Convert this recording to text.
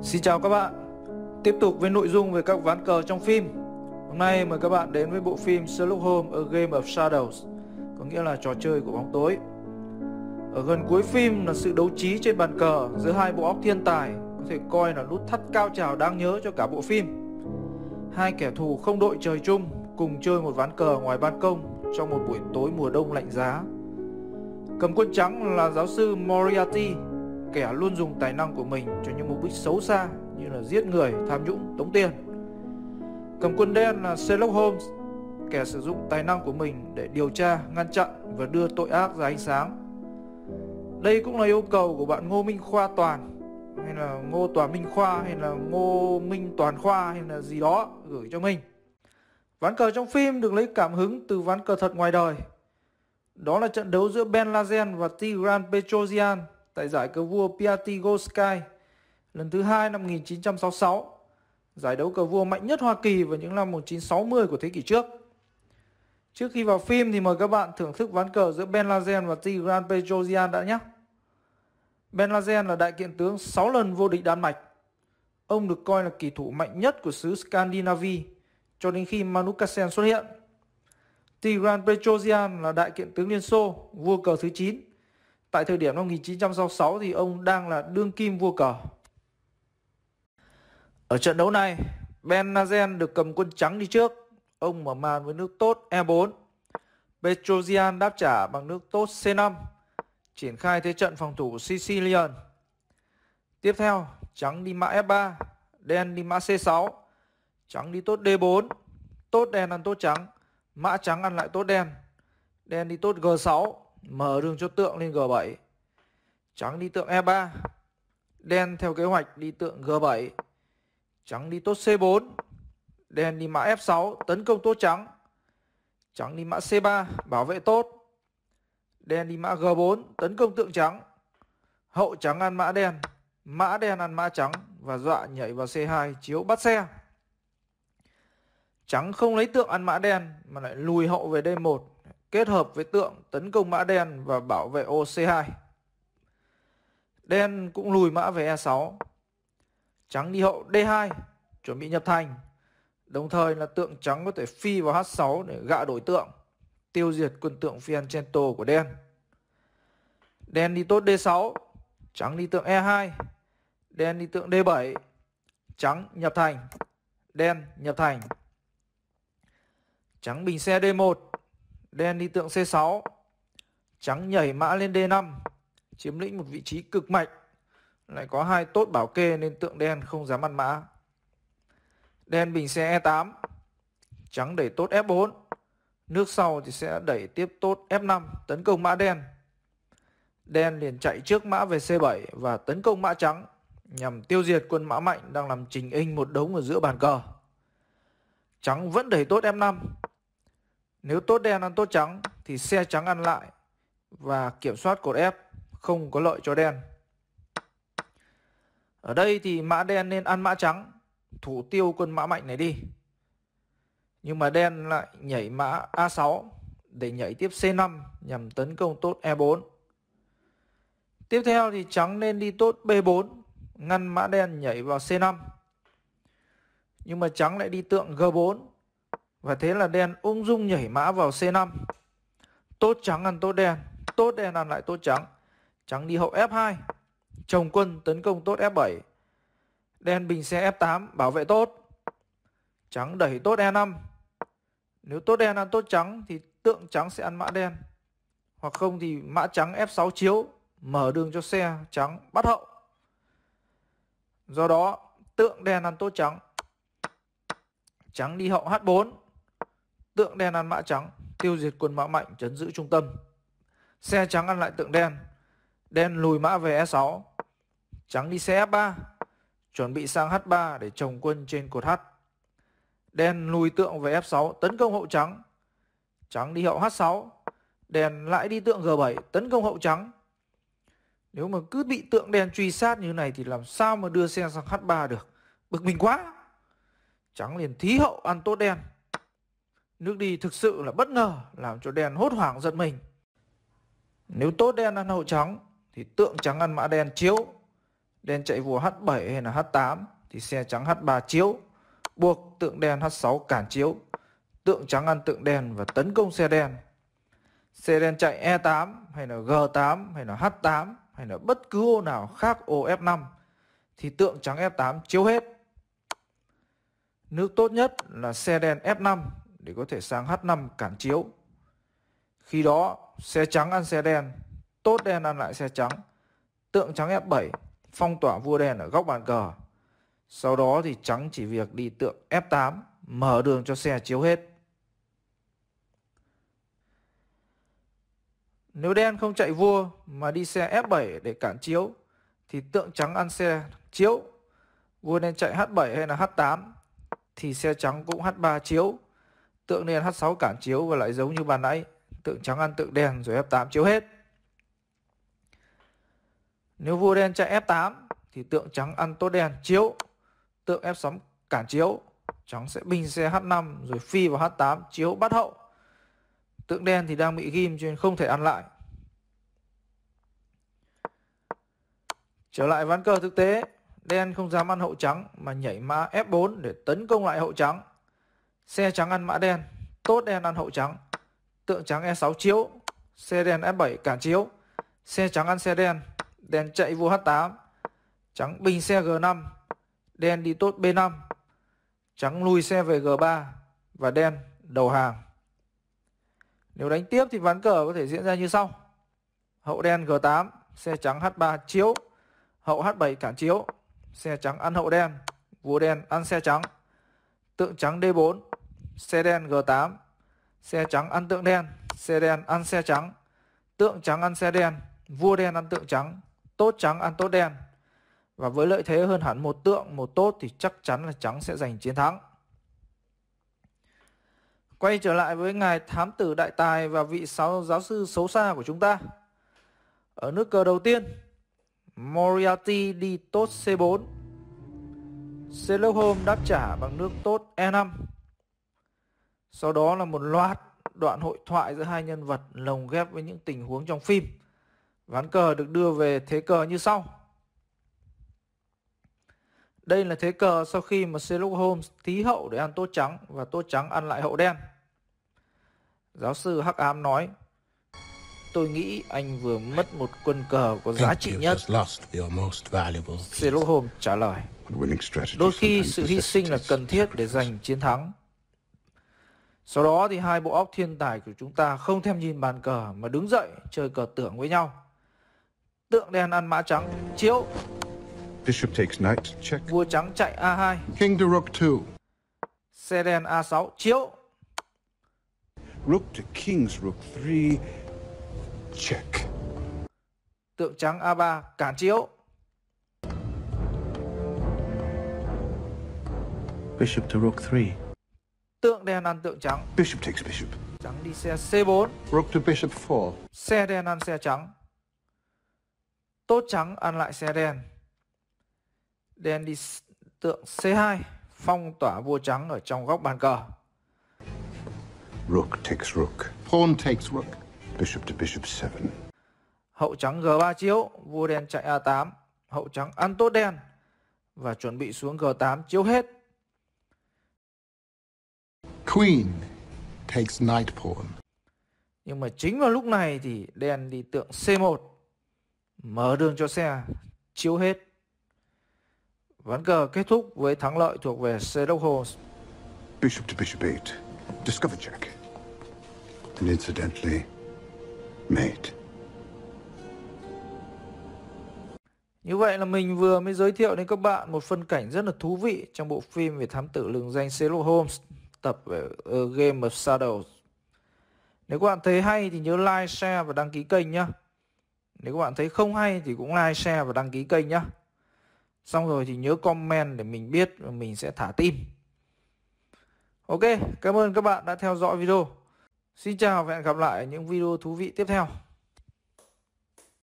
Xin chào các bạn Tiếp tục với nội dung về các ván cờ trong phim Hôm nay mời các bạn đến với bộ phim Sherlock Holmes A Game of Shadows Có nghĩa là trò chơi của bóng tối Ở gần cuối phim là sự đấu trí trên bàn cờ giữa hai bộ óc thiên tài Có thể coi là nút thắt cao trào đáng nhớ cho cả bộ phim Hai kẻ thù không đội trời chung cùng chơi một ván cờ ngoài ban công trong một buổi tối mùa đông lạnh giá Cầm quân trắng là giáo sư Moriarty kẻ luôn dùng tài năng của mình cho những mục đích xấu xa như là giết người, tham nhũng, tống tiền. Cầm quân đen là Sherlock Holmes, kẻ sử dụng tài năng của mình để điều tra, ngăn chặn và đưa tội ác ra ánh sáng. Đây cũng là yêu cầu của bạn Ngô Minh Khoa Toàn hay là Ngô Toàn Minh Khoa hay là Ngô Minh Toàn Khoa hay là gì đó gửi cho mình. Ván cờ trong phim được lấy cảm hứng từ ván cờ thật ngoài đời. Đó là trận đấu giữa Ben Lazen và Tigran Petrosian tại giải cờ vua Piatigorsky lần thứ hai năm 1966, giải đấu cờ vua mạnh nhất Hoa Kỳ vào những năm 1960 của thế kỷ trước. Trước khi vào phim thì mời các bạn thưởng thức ván cờ giữa Ben Lazen và Tigran Petrosian đã nhé. Ben Lazen là đại kiện tướng 6 lần vô địch Đan Mạch. Ông được coi là kỳ thủ mạnh nhất của xứ Scandinavia cho đến khi Manukasen xuất hiện. Tigran Petrosian là đại kiện tướng Liên Xô, vua cờ thứ 9 Tại thời điểm năm 1966 thì ông đang là đương kim vua cờ. Ở trận đấu này, Ben Benazen được cầm quân trắng đi trước. Ông mở màn với nước tốt E4. Petrosian đáp trả bằng nước tốt C5, triển khai thế trận phòng thủ Sicilian. Tiếp theo, trắng đi mã F3, đen đi mã C6, trắng đi tốt D4, tốt đen ăn tốt trắng, mã trắng ăn lại tốt đen, đen đi tốt G6, Mở đường cho tượng lên G7. Trắng đi tượng E3. Đen theo kế hoạch đi tượng G7. Trắng đi tốt C4. Đen đi mã F6 tấn công tốt trắng. Trắng đi mã C3 bảo vệ tốt. Đen đi mã G4 tấn công tượng trắng. Hậu trắng ăn mã đen. Mã đen ăn mã trắng và dọa nhảy vào C2 chiếu bắt xe. Trắng không lấy tượng ăn mã đen mà lại lùi hậu về D1 kết hợp với tượng tấn công mã đen và bảo vệ ô C2. Đen cũng lùi mã về E6. Trắng đi hậu D2, chuẩn bị nhập thành. Đồng thời là tượng trắng có thể phi vào H6 để gạ đổi tượng, tiêu diệt quân tượng Fianchetto của đen. Đen đi tốt D6, trắng đi tượng E2, đen đi tượng D7, trắng nhập thành, đen nhập thành. Trắng bình xe D1, đen đi tượng C6, trắng nhảy mã lên D5, chiếm lĩnh một vị trí cực mạnh, lại có hai tốt bảo kê nên tượng đen không dám ăn mã. Đen bình xe E8, trắng đẩy tốt F4, nước sau thì sẽ đẩy tiếp tốt F5 tấn công mã đen. Đen liền chạy trước mã về C7 và tấn công mã trắng nhằm tiêu diệt quân mã mạnh đang làm trình in một đống ở giữa bàn cờ. Trắng vẫn đẩy tốt F5 nếu tốt đen ăn tốt trắng thì xe trắng ăn lại và kiểm soát cột ép không có lợi cho đen. Ở đây thì mã đen nên ăn mã trắng, thủ tiêu quân mã mạnh này đi. Nhưng mà đen lại nhảy mã A6 để nhảy tiếp C5 nhằm tấn công tốt E4. Tiếp theo thì trắng nên đi tốt B4 ngăn mã đen nhảy vào C5. Nhưng mà trắng lại đi tượng G4 và thế là đen ung dung nhảy mã vào C5 Tốt trắng ăn tốt đen Tốt đen ăn lại tốt trắng Trắng đi hậu F2 Chồng quân tấn công tốt F7 Đen bình xe F8 bảo vệ tốt Trắng đẩy tốt E5 Nếu tốt đen ăn tốt trắng Thì tượng trắng sẽ ăn mã đen Hoặc không thì mã trắng F6 chiếu Mở đường cho xe trắng bắt hậu Do đó tượng đen ăn tốt trắng Trắng đi hậu H4 tượng đen ăn mã trắng, tiêu diệt quân mã mạnh chấn giữ trung tâm. Xe trắng ăn lại tượng đen, đen lùi mã về E6, trắng đi xe F3, chuẩn bị sang H3 để trồng quân trên cột H. Đen lùi tượng về F6 tấn công hậu trắng, trắng đi hậu H6, đen lại đi tượng G7 tấn công hậu trắng. Nếu mà cứ bị tượng đen truy sát như này thì làm sao mà đưa xe sang H3 được. Bực mình quá. Trắng liền thí hậu ăn tốt đen. Nước đi thực sự là bất ngờ làm cho đen hốt hoảng giật mình. Nếu tốt đen ăn hậu trắng thì tượng trắng ăn mã đen chiếu. Đen chạy vua H7 hay là H8 thì xe trắng H3 chiếu. Buộc tượng đen H6 cản chiếu. Tượng trắng ăn tượng đen và tấn công xe đen. Xe đen chạy E8 hay là G8 hay là H8 hay là bất cứ ô nào khác ô F5 thì tượng trắng F8 chiếu hết. Nước tốt nhất là xe đen F5 để có thể sang H5 cản chiếu. Khi đó, xe trắng ăn xe đen, tốt đen ăn lại xe trắng, tượng trắng F7 phong tỏa vua đen ở góc bàn cờ. Sau đó thì trắng chỉ việc đi tượng F8 mở đường cho xe chiếu hết. Nếu đen không chạy vua mà đi xe F7 để cản chiếu thì tượng trắng ăn xe chiếu. Vua đen chạy H7 hay là H8 thì xe trắng cũng H3 chiếu. Tượng đen H6 cản chiếu và lại giống như bàn nãy, tượng trắng ăn tượng đen rồi F8 chiếu hết. Nếu vua đen chạy F8 thì tượng trắng ăn tốt đen chiếu, tượng F6 cản chiếu, trắng sẽ binh xe H5 rồi phi vào H8 chiếu bắt hậu. Tượng đen thì đang bị ghim cho nên không thể ăn lại. Trở lại ván cờ thực tế, đen không dám ăn hậu trắng mà nhảy mã F4 để tấn công lại hậu trắng. Xe trắng ăn mã đen, tốt đen ăn hậu trắng, tượng trắng E6 chiếu, xe đen F7 e cản chiếu, xe trắng ăn xe đen, đen chạy vua H8, trắng bình xe G5, đen đi tốt B5, trắng lùi xe về G3 và đen đầu hàng. Nếu đánh tiếp thì ván cờ có thể diễn ra như sau. Hậu đen G8, xe trắng H3 chiếu, hậu H7 cản chiếu, xe trắng ăn hậu đen, vua đen ăn xe trắng, tượng trắng D4, xe đen G8, xe trắng ăn tượng đen, xe đen ăn xe trắng, tượng trắng ăn xe đen, vua đen ăn tượng trắng, tốt trắng ăn tốt đen. Và với lợi thế hơn hẳn một tượng, một tốt thì chắc chắn là trắng sẽ giành chiến thắng. Quay trở lại với ngài thám tử đại tài và vị sáu giáo sư xấu xa của chúng ta. Ở nước cờ đầu tiên, Moriarty đi tốt C4. Sherlock Holmes đáp trả bằng nước tốt E5. Sau đó là một loạt đoạn hội thoại giữa hai nhân vật lồng ghép với những tình huống trong phim. Ván cờ được đưa về thế cờ như sau. Đây là thế cờ sau khi mà Sherlock Holmes tí hậu để ăn tô trắng và tô trắng ăn lại hậu đen. Giáo sư Hắc Ám nói, Tôi nghĩ anh vừa mất một quân cờ có giá trị nhất. Sherlock Holmes trả lời, Đôi khi sự hy sinh là cần thiết để giành chiến thắng. Sau đó thì hai bộ óc thiên tài của chúng ta không thèm nhìn bàn cờ mà đứng dậy chơi cờ tưởng với nhau. Tượng đen ăn mã trắng, chiếu. Bishop takes knight, check. Vua trắng chạy A2. King to rook 2. Xe đen A6, chiếu. Rook to king's rook 3, check. Tượng trắng A3, cản chiếu. Bishop to rook 3. Tượng đen ăn tượng trắng. Bishop takes bishop. Trắng đi xe C4. Rook to bishop 4. Xe đen ăn xe trắng. Tốt trắng ăn lại xe đen. Đen đi tượng C2. Phong tỏa vua trắng ở trong góc bàn cờ. Rook takes rook. Pawn takes rook. Bishop to bishop 7. Hậu trắng G3 chiếu, vua đen chạy A8, hậu trắng ăn tốt đen và chuẩn bị xuống G8 chiếu hết. Queen takes night pawn. Nhưng mà chính vào lúc này thì đèn đi tượng C1 mở đường cho xe chiếu hết. Ván cờ kết thúc với thắng lợi thuộc về Sherlock Holmes. Bishop to bishop 8. Discover check. And incidentally, mate. Như vậy là mình vừa mới giới thiệu đến các bạn một phân cảnh rất là thú vị trong bộ phim về thám tử lừng danh Sherlock Holmes tập về ờ, Game of Shadows Nếu các bạn thấy hay thì nhớ like, share và đăng ký kênh nhé Nếu các bạn thấy không hay thì cũng like, share và đăng ký kênh nhé Xong rồi thì nhớ comment để mình biết và mình sẽ thả tim Ok, cảm ơn các bạn đã theo dõi video Xin chào và hẹn gặp lại những video thú vị tiếp theo